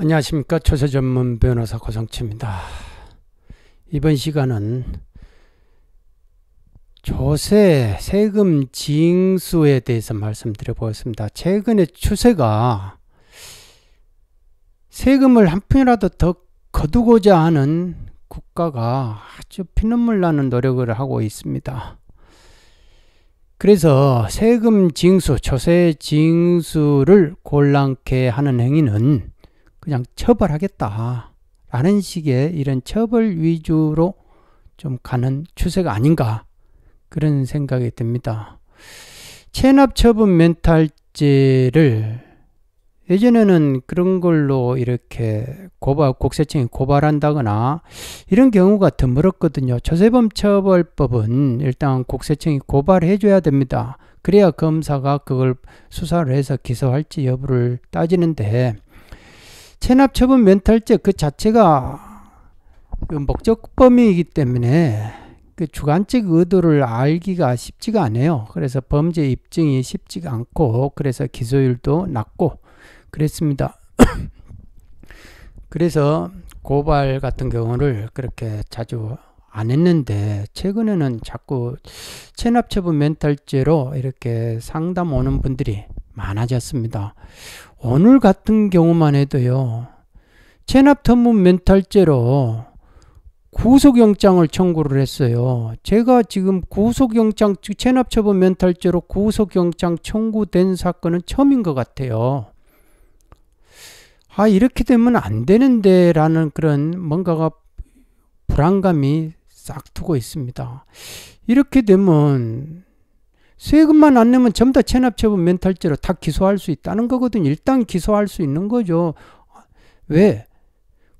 안녕하십니까 초세전문 변호사 고성치입니다. 이번 시간은 조세 세금 징수에 대해서 말씀드려 보겠습니다. 최근에 추세가 세금을 한 푼이라도 더 거두고자 하는 국가가 아주 피눈물 나는 노력을 하고 있습니다. 그래서 세금 징수, 조세 징수를 곤란케 하는 행위는 그냥 처벌하겠다라는 식의 이런 처벌 위주로 좀 가는 추세가 아닌가 그런 생각이 듭니다. 체납 처분 멘탈죄를 예전에는 그런 걸로 이렇게 고발, 국세청이 고발한다거나 이런 경우가 드물었거든요. 조세범 처벌법은 일단 국세청이 고발해줘야 됩니다. 그래야 검사가 그걸 수사를 해서 기소할지 여부를 따지는데 체납처분 면탈죄 그 자체가 그 목적범이기 위 때문에 그 주관적 의도를 알기가 쉽지가 않아요. 그래서 범죄 입증이 쉽지가 않고 그래서 기소율도 낮고 그랬습니다. 그래서 고발 같은 경우를 그렇게 자주 안 했는데 최근에는 자꾸 체납처분 멘탈죄로 이렇게 상담 오는 분들이 많아졌습니다. 오늘 같은 경우만 해도요. 체납터문 멘탈죄로 구속영장을 청구를 했어요. 제가 지금 구속영장, 체납처분 멘탈죄로 구속영장 청구된 사건은 처음인 것 같아요. 아, 이렇게 되면 안 되는데 라는 그런 뭔가가 불안감이 싹 두고 있습니다. 이렇게 되면 세금만 안 내면 전부 다 체납처분 멘탈죄로 다 기소할 수 있다는 거거든. 일단 기소할 수 있는 거죠. 왜?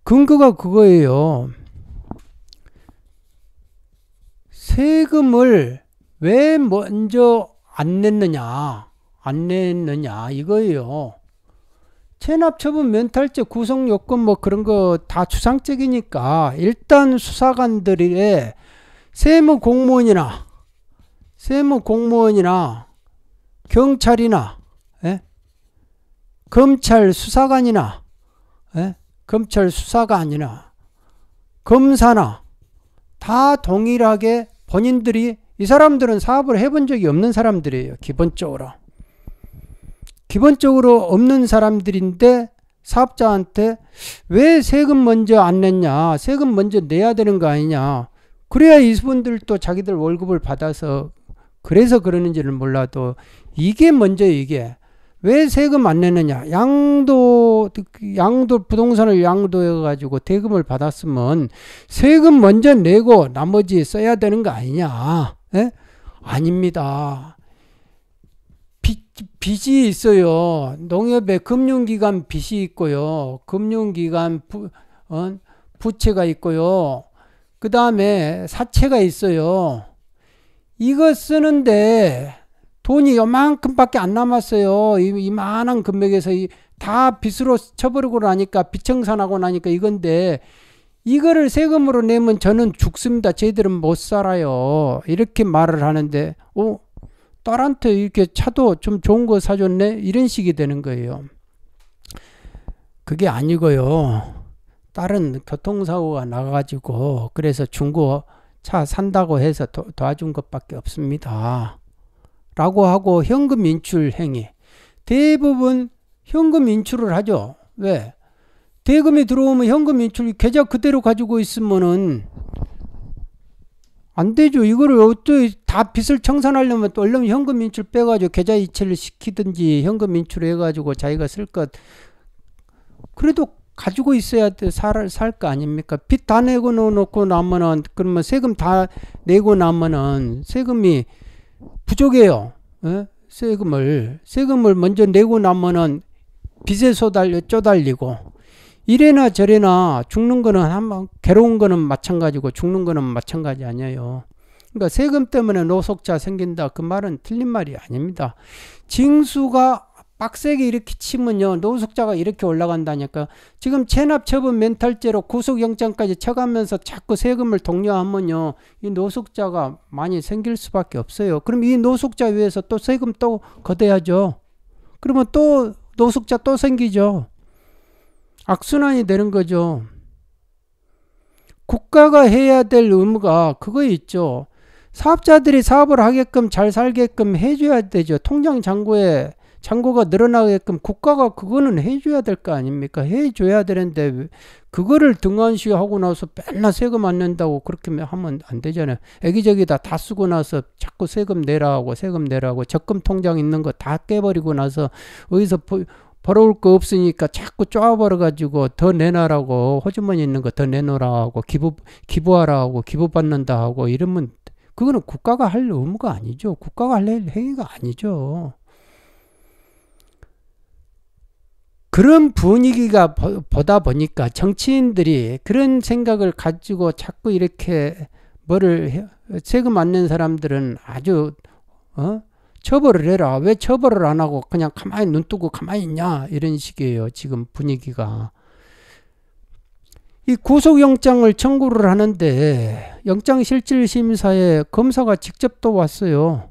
근거가 그거예요. 세금을 왜 먼저 안 냈느냐, 안 냈느냐, 이거예요. 체납처분 멘탈죄 구성 요건 뭐 그런 거 다 추상적이니까 일단 수사관들의 세무 공무원이나 세무 공무원이나 경찰이나 에? 예? 검찰 수사관이나 에? 예? 검찰 수사관이나 검사나 다 동일하게 본인들이 이 사람들은 사업을 해본 적이 없는 사람들이에요. 기본적으로. 기본적으로 없는 사람들인데 사업자한테 왜 세금 먼저 안 냈냐 세금 먼저 내야 되는 거 아니냐 그래야 이분들도 자기들 월급을 받아서 그래서 그러는지를 몰라도 이게 먼저 이게 왜 세금 안 내느냐? 양도 양도 부동산을 양도해 가지고 대금을 받았으면 세금 먼저 내고 나머지 써야 되는 거 아니냐? 에? 예? 아닙니다. 빚, 빚이 있어요. 농협에 금융기관 빚이 있고요. 금융기관 부, 어? 부채가 있고요. 그 다음에 사채가 있어요. 이거 쓰는데 돈이 요만큼밖에 안 남았어요. 이, 이만한 금액에서 이, 다 빚으로 쳐버리고 나니까 빚청산하고 나니까 이건데 이거를 세금으로 내면 저는 죽습니다. 저희들은 못 살아요. 이렇게 말을 하는데 어? 딸한테 이렇게 차도 좀 좋은 거 사줬네? 이런 식이 되는 거예요. 그게 아니고요. 딸은 교통사고가 나가지고 그래서 중고 차 산다고 해서 도, 와준 것밖에 없습니다. 라고 하고 현금 인출 행위. 대부분 현금 인출을 하죠. 왜? 대금이 들어오면 현금 인출 계좌 그대로 가지고 있으면은 안 되죠. 이거를 어떻게 다 빚을 청산하려면 또 얼른 현금 인출 빼가지고 계좌 이체를 시키든지 현금 인출해가지고 자기가 쓸 것. 그래도 가지고 있어야 살 거 아닙니까? 빚 다 내고 놓고 나면은 그러면 세금 다 내고 나면은 세금이 부족해요. 에? 예? 세금을 세금을 먼저 내고 나면은 빚에 쏟달려 쪼달리고 이래나 저래나 죽는 거는 한번 괴로운 거는 마찬가지고 죽는 거는 마찬가지 아니에요. 그러니까 세금 때문에 노숙자 생긴다 그 말은 틀린 말이 아닙니다. 징수가 빡세게 이렇게 치면요 노숙자가 이렇게 올라간다니까 지금 체납처분 멘탈죄로 구속영장까지 쳐가면서 자꾸 세금을 독려하면요 이 노숙자가 많이 생길 수밖에 없어요 그럼 이 노숙자 위해서 또 세금 또 거대하죠 그러면 또 노숙자 또 생기죠 악순환이 되는 거죠 국가가 해야 될 의무가 그거 있죠 사업자들이 사업을 하게끔 잘 살게끔 해줘야 되죠 통장 잔고에 창고가 늘어나게끔 국가가 그거는 해줘야 될 거 아닙니까? 해줘야 되는데 그거를 등한시하고 나서 맨날 세금 안 낸다고 그렇게 하면 안 되잖아요. 애기저기다 다 쓰고 나서 자꾸 세금 내라고 세금 내라고 적금 통장 있는 거 다 깨버리고 나서 어디서 벌어올 거 없으니까 자꾸 쪼아버려가지고 더 내놔라고 호주머니 있는 거 더 내놓으라고 기부 기부하라고 기부받는다 하고 이러면 그거는 국가가 할 의무가 아니죠. 국가가 할 행위가 아니죠. 그런 분위기가 보, 다 보니까 정치인들이 그런 생각을 가지고 자꾸 이렇게 뭐를 세금 안 낸 사람들은 아주 어? 처벌을 해라. 왜 처벌을 안 하고 그냥 가만히 눈 뜨고 가만히 있냐 이런 식이에요. 지금 분위기가. 이 구속영장을 청구를 하는데 영장실질심사에 검사가 직접 또 왔어요.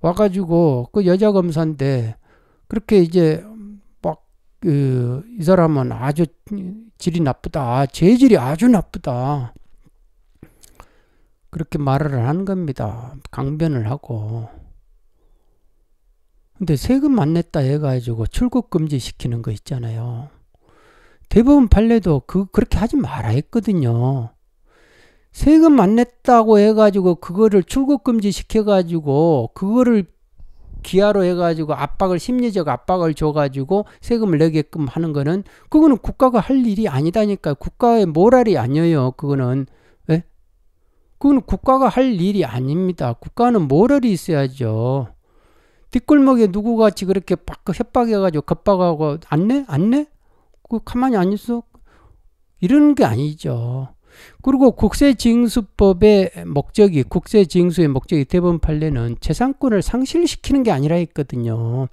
와가지고 그 여자 검사인데 그렇게 이제 그, 이 사람은 아주 질이 나쁘다. 재질이 아, 아주 나쁘다. 그렇게 말을 하는 겁니다. 강변을 하고. 근데 세금 안 냈다 해가지고 출국 금지 시키는 거 있잖아요. 대법원 판례도 그, 그렇게 하지 마라 했거든요. 세금 안 냈다고 해가지고 그거를 출국 금지 시켜가지고 그거를 기아로 해가지고 압박을 심리적 압박을 줘가지고 세금을 내게끔 하는 거는 그거는 국가가 할 일이 아니다니까 국가의 모랄이 아니에요 그거는 예? 그거는 국가가 할 일이 아닙니다 국가는 모랄이 있어야죠 뒷골목에 누구같이 그렇게 빡 협박해가지고 겁박하고 안내 안내 그 가만히 안 있어 이러는 게 아니죠 그리고 국세징수법의 목적이 국세징수의 목적이 대법원 판례는 재산권을 상실시키는 게 아니라 했거든요.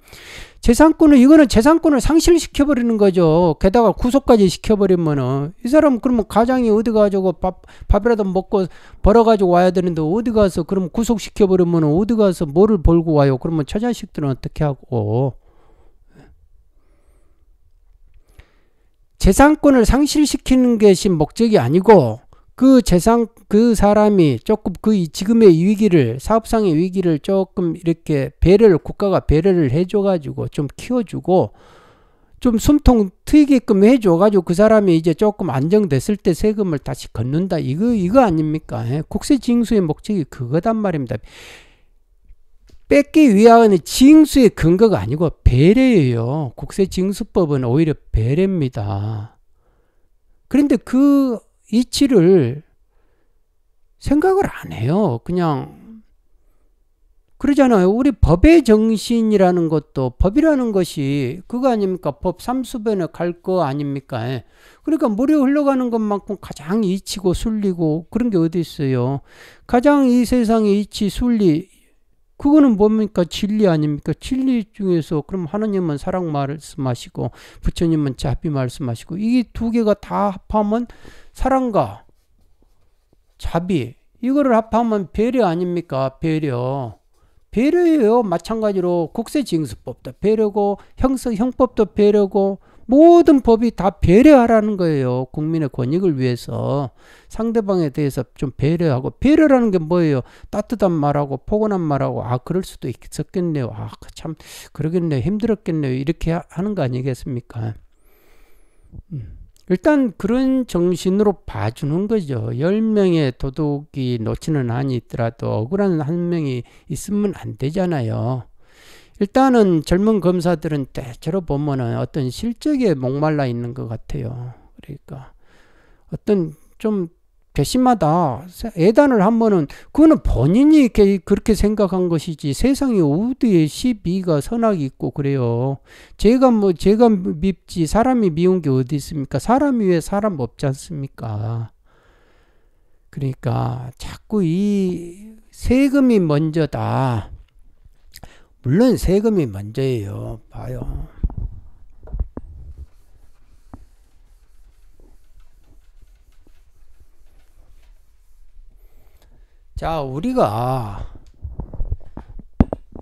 재산권을 이거는 재산권을 상실시켜 버리는 거죠. 게다가 구속까지 시켜 버리면은 이 사람 그러면 가장이 어디 가지고 밥 밥이라도 먹고 벌어 가지고 와야 되는데 어디 가서 그럼 구속시켜 버리면은 어디 가서 뭐를 벌고 와요? 그러면 처자식들은 어떻게 하고 재산권을 상실시키는 것이 목적이 아니고 그 재산 그 사람이 조금 그 지금의 위기를 사업상의 위기를 조금 이렇게 배려를 국가가 배려를 해줘 가지고 좀 키워주고 좀 숨통 트이게끔 해줘 가지고 그 사람이 이제 조금 안정됐을 때 세금을 다시 걷는다 이거 이거 아닙니까 예, 국세 징수의 목적이 그거단 말입니다 뺏기 위하는 징수의 근거가 아니고 배례예요. 국세징수법은 오히려 배례입니다. 그런데 그 이치를 생각을 안 해요. 그냥 그러잖아요. 우리 법의 정신이라는 것도 법이라는 것이 그거 아닙니까? 법 삼수변에 갈 거 아닙니까? 예. 그러니까 물이 흘러가는 것만큼 가장 이치고 순리고 그런 게 어디 있어요? 가장 이 세상의 이치 순리 그거는 뭡니까? 진리 아닙니까? 진리 중에서 그럼 하나님은 사랑 말씀하시고 부처님은 자비 말씀하시고 이 두 개가 다 합하면 사랑과 자비 이거를 합하면 배려 아닙니까? 배려. 배려예요. 마찬가지로 국세징수법도 배려고 형성 형법도 배려고 모든 법이 다 배려하라는 거예요. 국민의 권익을 위해서 상대방에 대해서 좀 배려하고 배려라는 게 뭐예요? 따뜻한 말하고 포근한 말하고 아 그럴 수도 있었겠네요. 아참 그 그러겠네요. 힘들었겠네요. 이렇게 하는 거 아니겠습니까? 음. 일단 그런 정신으로 봐주는 거죠. 10명의 도둑이 놓치는 한이 있더라도 억울한 한 명이 있으면 안 되잖아요. 일단은 젊은 검사들은 대체로 보면은 어떤 실적에 목말라 있는 것 같아요. 그러니까 어떤 좀 배심마다 애단을 한번은 그거는 본인이 그렇게 생각한 것이지 세상에 우두에 시비가 선악이 있고 그래요. 제가 뭐 제가 밉지 사람이 미운 게 어디 있습니까? 사람 위에 사람 없지 않습니까? 그러니까 자꾸 이 세금이 먼저다. 물론 세금이 먼저예요. 봐요. 자, 우리가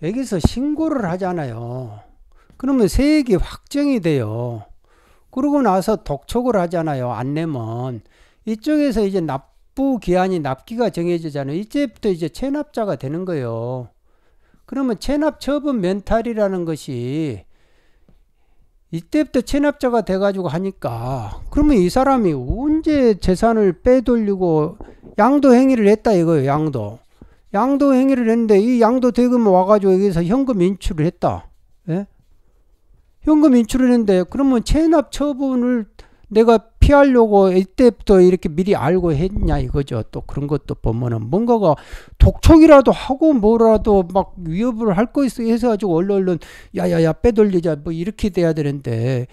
여기서 신고를 하잖아요. 그러면 세액이 확정이 돼요. 그러고 나서 독촉을 하잖아요. 안 내면. 이쪽에서 이제 납부 기한이 납기가 정해지잖아요. 이제부터 이제 체납자가 되는 거예요. 그러면 체납 처분 멘탈이라는 것이 이때부터 체납자가 돼가지고 하니까 그러면 이 사람이 언제 재산을 빼돌리고 양도 행위를 했다 이거예요 양도 양도 행위를 했는데 이 양도 대금 와가지고 여기서 현금 인출을 했다 예? 현금 인출을 했는데 그러면 체납 처분을 내가 피하려고 이때부터 이렇게 미리 알고 했냐 이거죠. 또 그런 것도 보면은 뭔가가 독촉이라도 하고 뭐라도 막 위협을 할 거 있어 해서가지고 얼른얼른 야야야 빼돌리자 뭐 이렇게 돼야 되는데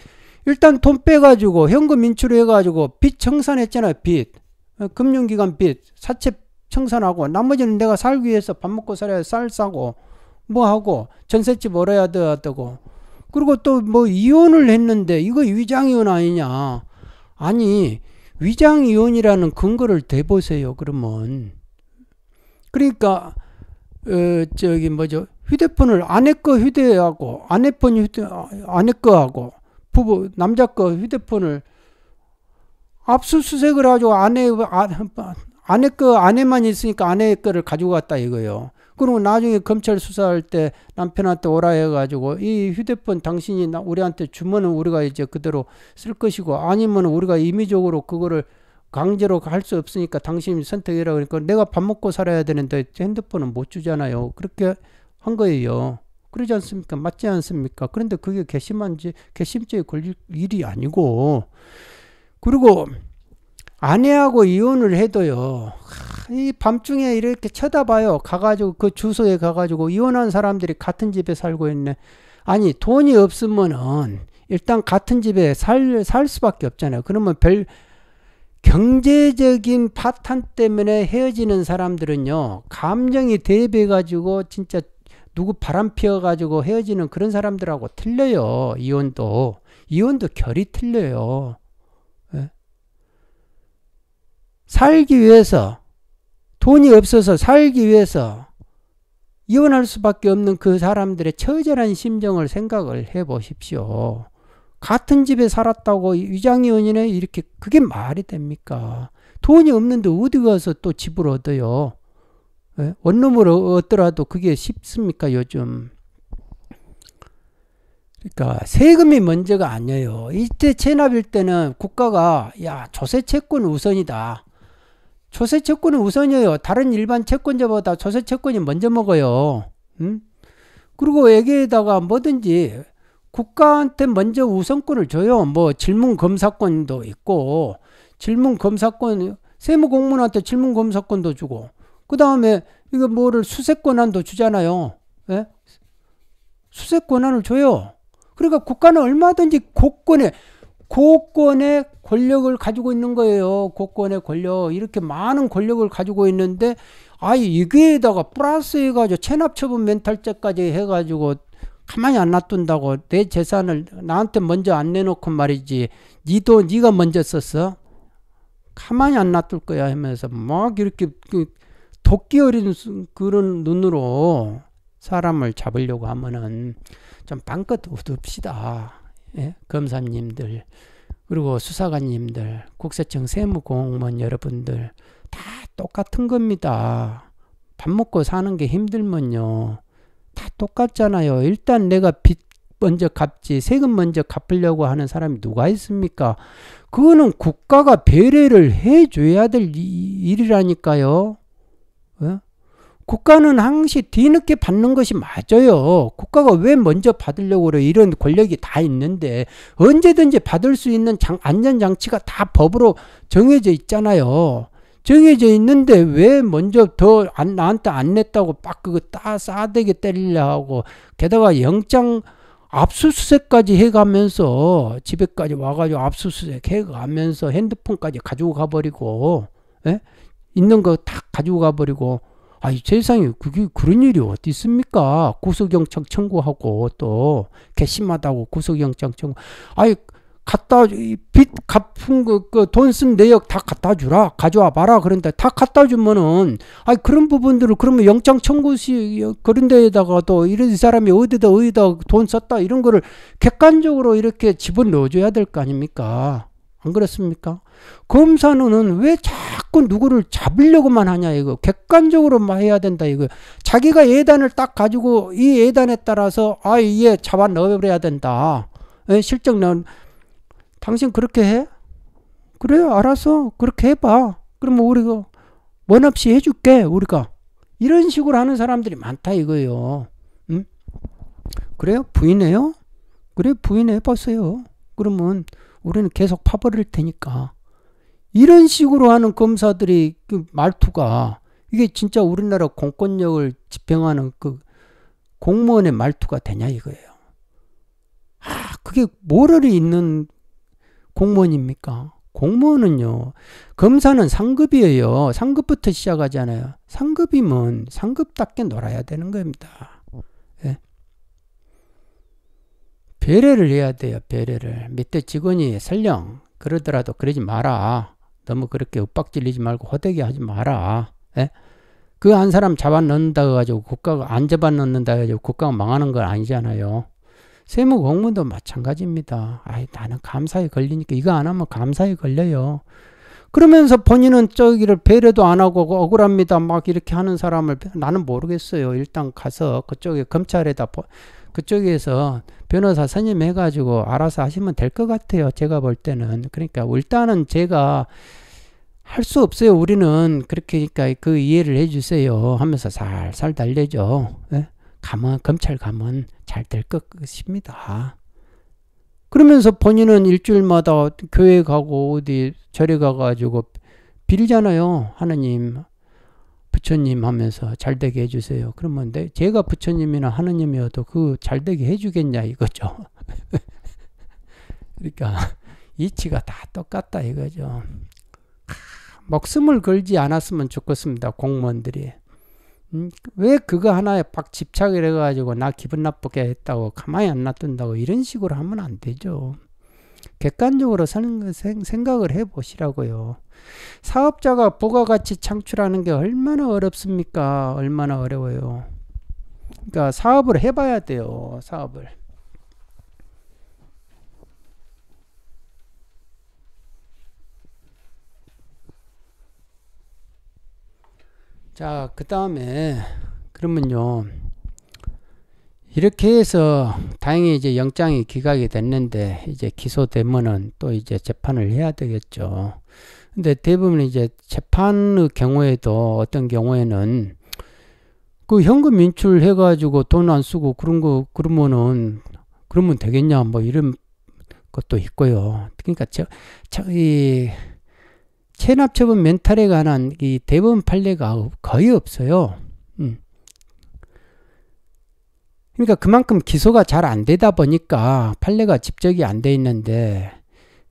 일단 돈 빼가지고 현금 인출해가지고 빚 청산했잖아요. 빚 어, 금융기관 빚 사채 청산하고 나머지는 내가 살기 위해서 밥 먹고 살아야 쌀싸고뭐 하고 전셋집 얼어야 되고 그리고 또 뭐 이혼을 했는데 이거 위장이혼 아니냐. 아니, 위장이혼이라는 근거를 대보세요, 그러면. 그러니까, 어, 저기 뭐죠. 휴대폰을 아내 거 휴대하고, 아내 폰 휴대, 아내 거하고, 부부, 남자 거 휴대폰을 압수수색을 하죠. 아내, 아, 아내 거, 아내만 있으니까 아내 거를 가지고 갔다 이거요. 그러면 나중에 검찰 수사할 때 남편한테 오라 해가지고 이 휴대폰 당신이 나 우리한테 주면은 우리가 이제 그대로 쓸 것이고 아니면 우리가 임의적으로 그거를 강제로 할 수 없으니까 당신이 선택이라 그러니까 내가 밥 먹고 살아야 되는데 핸드폰은 못 주잖아요. 그렇게 한 거예요. 그러지 않습니까? 맞지 않습니까? 그런데 그게 개심한지 개심죄에 걸릴 일이 아니고 그리고 아내하고 이혼을 해도요. 이 밤중에 이렇게 쳐다봐요. 가가지고 그 주소에 가가지고 이혼한 사람들이 같은 집에 살고 있네. 아니 돈이 없으면은 일단 같은 집에 살, 살 수밖에 없잖아요. 그러면 별 경제적인 파탄 때문에 헤어지는 사람들은요. 감정이 대비해가지고 진짜 누구 바람 피워가지고 헤어지는 그런 사람들하고 틀려요. 이혼도. 이혼도 결이 틀려요. 살기 위해서 돈이 없어서 살기 위해서 이혼할 수밖에 없는 그 사람들의 처절한 심정을 생각을 해 보십시오. 같은 집에 살았다고 위장이혼이네 이렇게 그게 말이 됩니까? 돈이 없는데 어디 가서 또 집을 얻어요? 예? 원룸을 얻더라도 그게 쉽습니까 요즘? 그러니까 세금이 먼저가 아니에요. 이때 체납일 때는 국가가 야 조세 채권 우선이다. 조세 채권은 우선이에요. 다른 일반 채권자보다 조세 채권이 먼저 먹어요. 응? 음? 그리고 여기에다가 뭐든지 국가한테 먼저 우선권을 줘요. 뭐 질문 검사권도 있고 질문 검사권 세무 공무원한테 질문 검사권도 주고 그 다음에 이거 뭐를 수색 권한도 주잖아요. 예? 수색 권한을 줘요. 그러니까 국가는 얼마든지 국권에 고권의 권력을 가지고 있는 거예요. 고권의 권력. 이렇게 많은 권력을 가지고 있는데, 아, 이게에다가 플러스 해가지고 체납처분 멘탈죄까지 해가지고 가만히 안 놔둔다고 내 재산을 나한테 먼저 안 내놓고 말이지. 니도 니가 먼저 썼어. 가만히 안 놔둘 거야 하면서 막 이렇게 그 도끼 어린 그런 눈으로 사람을 잡으려고 하면은 좀 방긋 웃읍시다. 예? 검사님들 그리고 수사관님들 국세청 세무공무원 여러분들 다 똑같은 겁니다. 밥 먹고 사는 게 힘들면요. 다 똑같잖아요. 일단 내가 빚 먼저 갚지 세금 먼저 갚으려고 하는 사람이 누가 있습니까? 그거는 국가가 배려를 해줘야 될 일이라니까요. 예? 국가는 항시 뒤늦게 받는 것이 맞아요. 국가가 왜 먼저 받으려고 그래? 이런 권력이 다 있는데 언제든지 받을 수 있는 장, 안전장치가 다 법으로 정해져 있잖아요. 정해져 있는데 왜 먼저 더 안, 나한테 안 냈다고 빡 그거 따 싸대게 때리려 하고 게다가 영장 압수수색까지 해가면서 집에까지 와가지고 압수수색 해가면서 핸드폰까지 가지고 가버리고 에? 예? 있는 거 다 가지고 가버리고 아이 세상에 그게 그런 일이 어디 있습니까? 구속영장 청구하고 또 괘씸하다고 구속영장 청구. 아이 갖다 빚 갚은 그돈쓴 그 내역 다 갖다 주라 가져와 봐라 그런데 다 갖다 주면은 아니 그런 부분들을 그러면 영장 청구시 그런 데에다가도 이런 사람이 어디다 어디다 돈 썼다 이런 거를 객관적으로 이렇게 집어넣어 줘야 될 거 아닙니까 안 그렇습니까? 검사는 왜 자꾸 누구를 잡으려고만 하냐 이거 객관적으로만 해야 된다 이거 자기가 예단을 딱 가지고 이 예단에 따라서 아 예, 잡아 넣어버려야 된다 예, 실적 넌 당신 그렇게 해? 그래요 알아서 그렇게 해봐 그러면 우리가 그 원 없이 해줄게 우리가 이런 식으로 하는 사람들이 많다 이거요 응? 그래요 부인해요? 그래 부인해봤어요 그러면 우리는 계속 파버릴 테니까. 이런 식으로 하는 검사들이 그 말투가 이게 진짜 우리나라 공권력을 집행하는 그 공무원의 말투가 되냐 이거예요. 아, 그게 뭐럴이 있는 공무원입니까? 공무원은요, 검사는 상급이에요. 상급부터 시작하잖아요. 상급이면 상급답게 놀아야 되는 겁니다. 예. 배려를 해야 돼요. 배려를. 밑에 직원이 설령 그러더라도 그러지 마라. 너무 그렇게 윽박질리지 말고 허되게 하지 마라. 예? 그한 사람 잡아넣는다 가지고 국가가 안 잡아넣는다 가지고 국가가 망하는 건 아니잖아요. 세무 공무도 원 마찬가지입니다. 아이 나는 감사에 걸리니까 이거 안 하면 감사에 걸려요. 그러면서 본인은 저기를 배려도 안 하고 그 억울합니다. 막 이렇게 하는 사람을 나는 모르겠어요. 일단 가서 그쪽에 검찰에다 그쪽에서 변호사 선임해가지고 알아서 하시면 될 것 같아요. 제가 볼 때는. 그러니까 일단은 제가 할 수 없어요. 우리는 그렇게 그니까그 이해를 해주세요. 하면서 살살 달래죠. 예? 가면 검찰 가면 잘 될 것같습니다 그러면서 본인은 일주일마다 교회 가고 어디 절에 가가지고 빌잖아요. 하나님 부처님 하면서 잘 되게 해주세요. 그러면 내, 제가 부처님이나 하느님이어도 그잘 되게 해주겠냐 이거죠. 그러니까 이치가 다 똑같다 이거죠. 목숨을 걸지 않았으면 좋겠습니다. 공무원들이. 음, 왜 그거 하나에 빡 집착을 해가지고 나 기분 나쁘게 했다고 가만히 안 놔둔다고 이런 식으로 하면 안 되죠. 객관적으로 생각을 해보시라고요. 사업자가 부가가치 창출하는 게 얼마나 어렵습니까? 얼마나 어려워요. 그러니까 사업을 해봐야 돼요. 사업을. 자, 그 다음에, 그러면요. 이렇게 해서, 다행히 이제 영장이 기각이 됐는데, 이제 기소되면은 또 이제 재판을 해야 되겠죠. 근데 대부분 이제 재판의 경우에도 어떤 경우에는 그 현금 인출해 가지고 돈 안 쓰고 그런 거 그러면은 그러면 되겠냐 뭐 이런 것도 있고요. 그러니까 저, 저, 이 체납처분 멘탈에 관한 이 대법원 판례가 거의 없어요. 음. 그러니까 그만큼 기소가 잘 안 되다 보니까 판례가 집적이 안 돼 있는데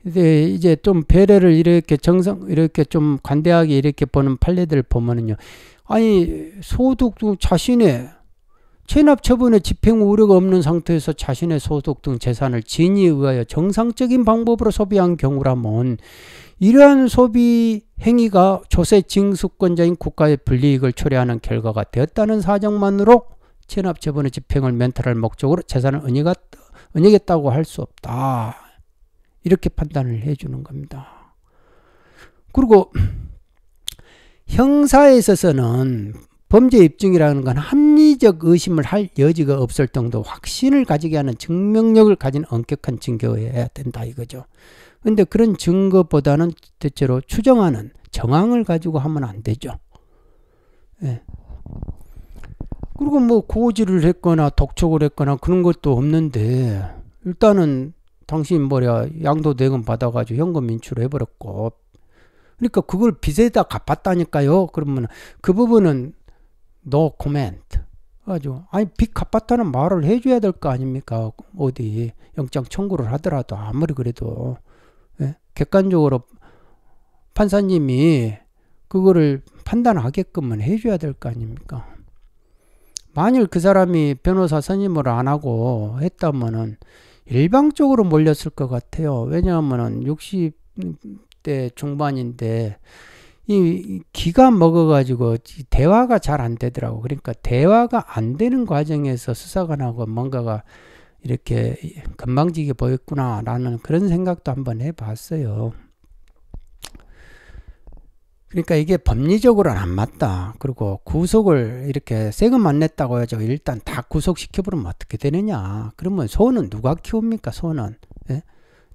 근데 이제 좀 배려를 이렇게 정성 이렇게 좀 관대하게 이렇게 보는 판례들 보면은요. 아니 소득 등 자신의 체납 처분의 집행 우려가 없는 상태에서 자신의 소득 등 재산을 진위에 의하여 정상적인 방법으로 소비한 경우라면 이러한 소비 행위가 조세 징수권자인 국가의 불이익을 초래하는 결과가 되었다는 사정만으로 체납 처분의 집행을 멘탈할 목적으로 재산을 은닉했다고 할 수 없다. 이렇게 판단을 해주는 겁니다. 그리고 형사에 있어서는 범죄 입증이라는 건 합리적 의심을 할 여지가 없을 정도 확신을 가지게 하는 증명력을 가진 엄격한 증거여야 된다 이거죠. 근데 그런 증거보다는 대체로 추정하는 정황을 가지고 하면 안 되죠. 예. 그리고 뭐 고지를 했거나 독촉을 했거나 그런 것도 없는데 일단은 당신 뭐야 양도 대금 받아가지고 현금 인출을 해버렸고 그러니까 그걸 빚에다 갚았다니까요. 그러면 그 부분은 no comment. 아주 아니 빚 갚았다는 말을 해줘야 될 거 아닙니까? 어디 영장 청구를 하더라도 아무리 그래도 예? 객관적으로 판사님이 그거를 판단하게끔은 해줘야 될 거 아닙니까? 만일 그 사람이 변호사 선임을 안 하고 했다면은 일방적으로 몰렸을 것 같아요. 왜냐하면은 60대 중반인데 이 기가 먹어가지고 대화가 잘 안 되더라고. 그러니까 대화가 안 되는 과정에서 수사관하고 뭔가가 이렇게 금방지게 보였구나라는 그런 생각도 한번 해봤어요. 그러니까 이게 법리적으로는 안 맞다. 그리고 구속을 이렇게 세금안 냈다고 해서 일단 다 구속시켜버리면 어떻게 되느냐. 그러면 소는 누가 키웁니까, 소는? 예?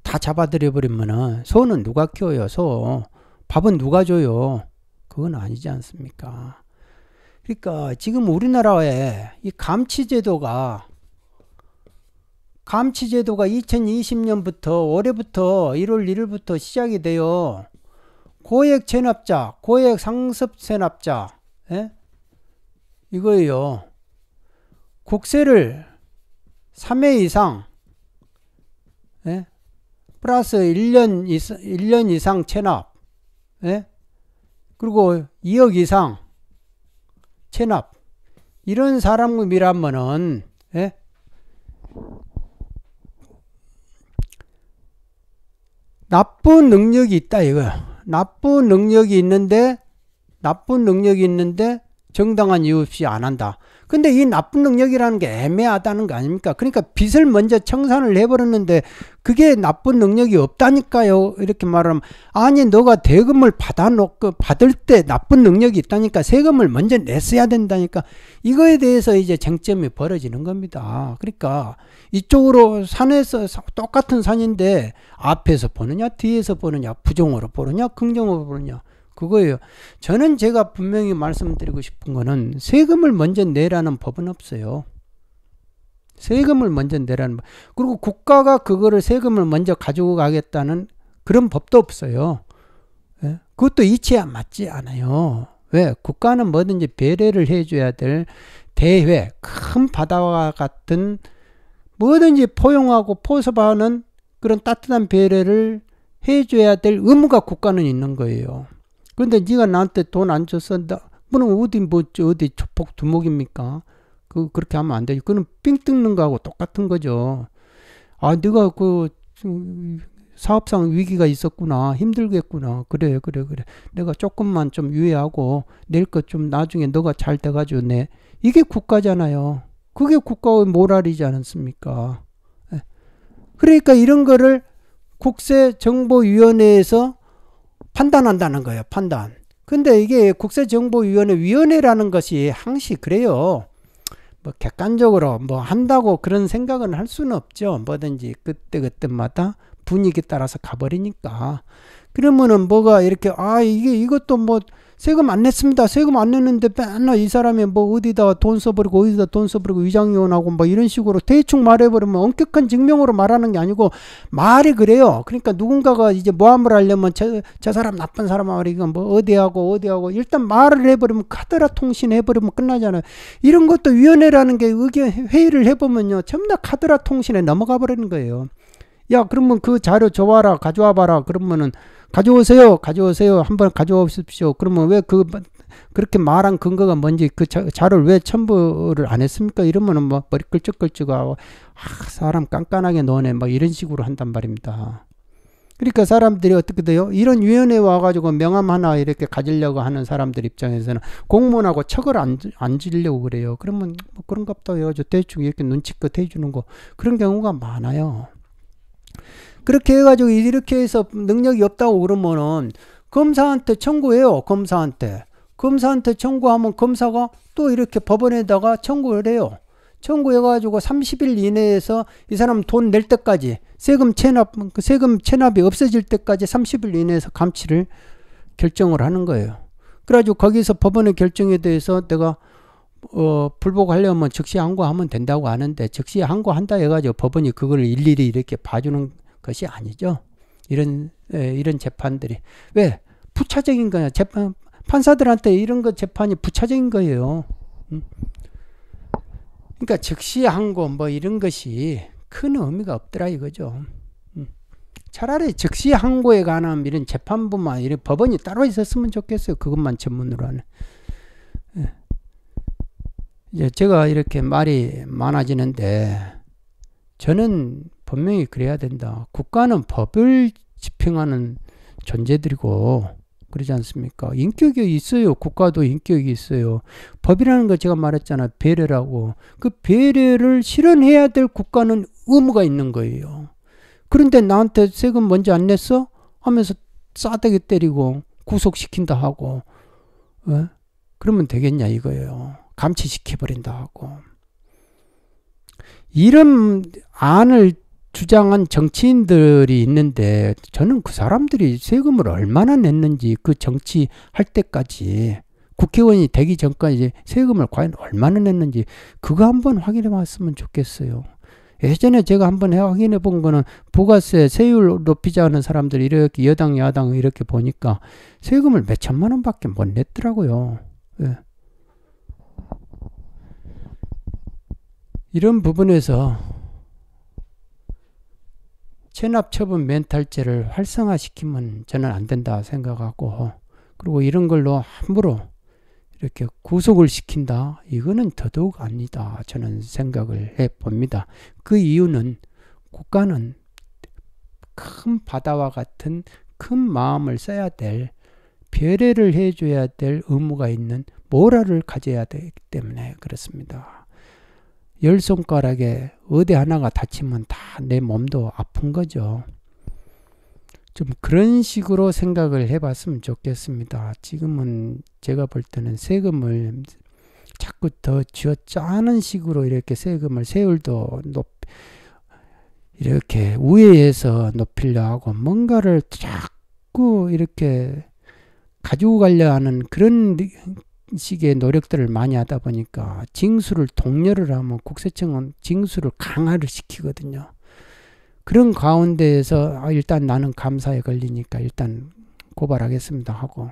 다 잡아들여버리면은 소는 누가 키워요, 소? 밥은 누가 줘요? 그건 아니지 않습니까? 그러니까 지금 우리나라에 이 감치제도가 감치제도가 2020년부터 올해부터 1월 1일부터 시작이 돼요. 고액 체납자, 고액 상습 체납자, 예? 이거예요. 국세를 3회 이상, 예? 플러스 1년, 이상, 1년 이상 체납, 예? 그리고 2억 이상 체납, 이런 사람이라면은, 예? 나쁜 능력이 있다 이거야. 나쁜 능력이 있는데 나쁜 능력이 있는데 정당한 이유 없이 안 한다. 근데 이 나쁜 능력이라는 게 애매하다는 거 아닙니까? 그러니까 빚을 먼저 청산을 해버렸는데 그게 나쁜 능력이 없다니까요. 이렇게 말하면 아니 너가 대금을 받아놓고 받을 때 나쁜 능력이 있다니까 세금을 먼저 냈어야 된다니까 이거에 대해서 이제 쟁점이 벌어지는 겁니다. 그러니까 이쪽으로 산에서 똑같은 산인데 앞에서 보느냐 뒤에서 보느냐 부정으로 보느냐 긍정으로 보느냐 그거예요. 저는 제가 분명히 말씀드리고 싶은 거는 세금을 먼저 내라는 법은 없어요. 세금을 먼저 내라는 법. 그리고 국가가 그거를 세금을 먼저 가지고 가겠다는 그런 법도 없어요. 예? 그것도 이치에 맞지 않아요. 왜? 국가는 뭐든지 배려를 해줘야 될 대회, 큰 바다와 같은 뭐든지 포용하고 포섭하는 그런 따뜻한 배려를 해줘야 될 의무가 국가는 있는 거예요. 근데 네가 나한테 돈 안 줬어. 나, 그는 어디 뭐 어디 조폭 두목입니까? 그 그렇게 하면 안되지 그는 삥 뜯는 거하고 똑같은 거죠. 아, 네가 그 사업상 위기가 있었구나. 힘들겠구나. 그래, 그래, 그래. 내가 조금만 좀 유예하고 낼 것 좀 나중에 너가 잘 돼가지고 내. 이게 국가잖아요. 그게 국가의 모랄이지 않습니까? 예. 그러니까 이런 거를 국세정보위원회에서 판단한다는 거예요. 판단. 근데 이게 국세정보위원회 위원회라는 것이 항시 그래요. 뭐 객관적으로 뭐 한다고 그런 생각은 할 수는 없죠. 뭐든지 그때 그때마다 분위기 따라서 가버리니까. 그러면은 뭐가 이렇게 아 이게 이것도 뭐 세금 안 냈습니다. 세금 안 냈는데 맨날 이 사람이 뭐 어디다 돈 써버리고 어디다 돈 써버리고 위장이혼하고 뭐 이런 식으로 대충 말해버리면 엄격한 증명으로 말하는 게 아니고 말이 그래요. 그러니까 누군가가 이제 모함을 하려면 저, 저 사람 나쁜 사람 말이건 뭐 어디하고 어디하고 일단 말을 해버리면 카더라 통신 해버리면 끝나잖아요. 이런 것도 위원회라는 게 의견 회의를 해보면요. 전부 다 카더라 통신에 넘어가 버리는 거예요. 야 그러면 그 자료 줘와라 가져와 봐라 그러면은 가져오세요 가져오세요 한번 가져오십시오 그러면 왜 그 그렇게 말한 근거가 뭔지 그 자, 자료를 왜 첨부를 안 했습니까 이러면은 뭐 머리 끌적끌적하고 아 사람 깐깐하게 노네 뭐 이런 식으로 한단 말입니다 그러니까 사람들이 어떻게 돼요? 이런 위원회 와가지고 명함 하나 이렇게 가지려고 하는 사람들 입장에서는 공무원하고 척을 안, 안 지려고 그래요. 그러면 뭐 그런갑다 해가지고 대충 이렇게 눈치껏 해주는 거 그런 경우가 많아요. 그렇게 해가지고 이렇게 해서 능력이 없다고 그러면은 검사한테 청구해요. 검사한테. 검사한테 청구하면 검사가 또 이렇게 법원에다가 청구를 해요. 청구해가지고 30일 이내에서 이 사람 돈 낼 때까지 세금 체납, 세금 체납이 없어질 때까지 30일 이내에서 감치를 결정을 하는 거예요. 그래가지고 거기서 법원의 결정에 대해서 내가 어, 불복하려면 즉시 항고하면 된다고 하는데 즉시 항고한다 해가지고 법원이 그걸 일일이 이렇게 봐주는 것이 아니죠. 이런 에, 이런 재판들이 왜 부차적인 거냐? 재판 판사들한테 이런 거 재판이 부차적인 거예요. 음? 그러니까 즉시 항고 뭐 이런 것이 큰 의미가 없더라 이거죠. 음. 차라리 즉시 항고에 관한 이런 재판부만 이런 법원이 따로 있었으면 좋겠어요. 그것만 전문으로 하는. 예. 이제 제가 이렇게 말이 많아지는데 저는 분명히 그래야 된다. 국가는 법을 집행하는 존재들이고 그러지 않습니까? 인격이 있어요. 국가도 인격이 있어요. 법이라는 거 제가 말했잖아. 배려라고. 그 배려를 실현해야 될 국가는 의무가 있는 거예요. 그런데 나한테 세금 먼저 안 냈어? 하면서 싸대기 때리고 구속시킨다 하고 어? 그러면 되겠냐 이거예요. 감치시켜버린다 하고 이런 안을 주장한 정치인들이 있는데 저는 그 사람들이 세금을 얼마나 냈는지 그 정치할 때까지 국회의원이 되기 전까지 세금을 과연 얼마나 냈는지 그거 한번 확인해 봤으면 좋겠어요. 예전에 제가 한번 확인해 본 거는 부가세 세율 높이자는 하 사람들이 이렇게 여당 야당 이렇게 보니까 세금을 몇 천만 원밖에 못 냈더라고요. 예. 이런 부분에서 체납처분 멘탈제를 활성화시키면 저는 안 된다 생각하고 그리고 이런 걸로 함부로 이렇게 구속을 시킨다 이거는 더더욱 아니다 저는 생각을 해 봅니다. 그 이유는 국가는 큰 바다와 같은 큰 마음을 써야 될 배려를 해줘야 될 의무가 있는 모라를 가져야 되기 때문에 그렇습니다. 열 손가락에 어디 하나가 다치면 다 내 몸도 아픈 거죠. 좀 그런 식으로 생각을 해봤으면 좋겠습니다. 지금은 제가 볼 때는 세금을 자꾸 더 쥐어 짜는 식으로 이렇게 세금을 세율도 높 이렇게 우회해서 높이려 하고 뭔가를 자꾸 이렇게 가지고 가려 하는 그런 식의 노력들을 많이 하다 보니까 징수를 독려를 하면 국세청은 징수를 강화를 시키거든요. 그런 가운데에서 아, 일단 나는 감사에 걸리니까 일단 고발하겠습니다 하고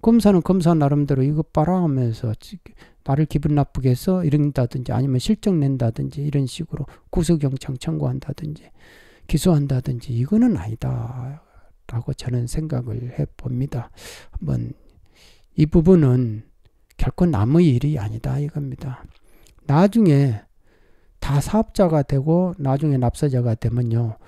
검사는 검사 나름대로 이것 빨아 하면서 나를 기분 나쁘게 해서 이런다든지 아니면 실적 낸다든지 이런 식으로 구속영장 청구한다든지 기소한다든지 이거는 아니다 라고 저는 생각을 해봅니다. 한번 이 부분은 결코 남의 일이 아니다 이겁니다. 나중에 다 사업자가 되고 나중에 납세자가 되면요.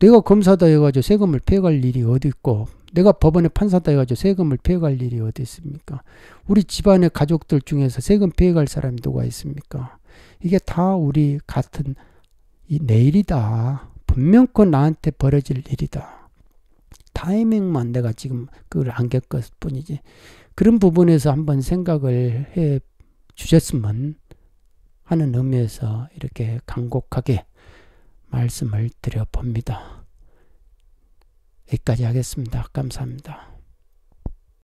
내가 검사다 해가지고 세금을 폐갈 일이 어디 있고 내가 법원에 판사다 해가지고 세금을 폐갈 일이 어디 있습니까? 우리 집안의 가족들 중에서 세금 폐갈 사람이 누가 있습니까? 이게 다 우리 같은 이 내일이다. 분명코 나한테 벌어질 일이다. 타이밍만 내가 지금 그걸 안 겪었을 뿐이지. 그런 부분에서 한번 생각을 해 주셨으면 하는 의미에서 이렇게 간곡하게 말씀을 드려봅니다. 여기까지 하겠습니다. 감사합니다.